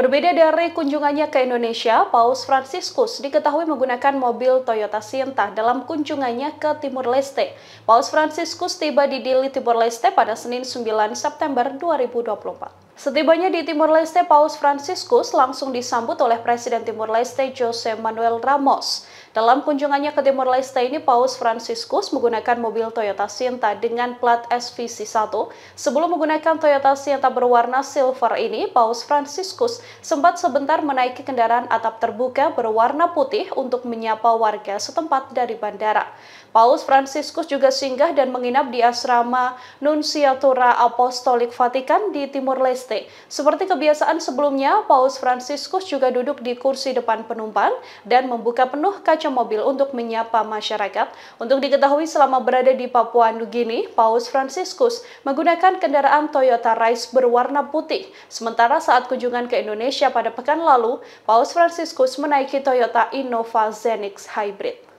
Berbeda dari kunjungannya ke Indonesia, Paus Franciscus diketahui menggunakan mobil Toyota Sienta dalam kunjungannya ke Timur Leste. Paus Franciscus tiba di Dili Timur Leste pada Senin 9 September 2024. Setibanya di Timur Leste, Paus Franciscus langsung disambut oleh Presiden Timur Leste Jose Manuel Ramos. Dalam kunjungannya ke Timor Leste ini, Paus Franciscus menggunakan mobil Toyota Sienta dengan plat SVC1. Sebelum menggunakan Toyota Sienta berwarna silver ini, Paus Franciscus sempat sebentar menaiki kendaraan atap terbuka berwarna putih untuk menyapa warga setempat dari bandara. Paus Franciscus juga singgah dan menginap di asrama Nunciatura Apostolik Vatikan di Timor Leste. Seperti kebiasaan sebelumnya, Paus Franciscus juga duduk di kursi depan penumpang dan membuka penuh kaca kaca mobil untuk menyapa masyarakat. Untuk diketahui selama berada di Papua Nugini, Guinea, Paus Franciscus menggunakan kendaraan Toyota Rice berwarna putih. Sementara saat kunjungan ke Indonesia pada pekan lalu, Paus Franciscus menaiki Toyota Innova Zenix Hybrid.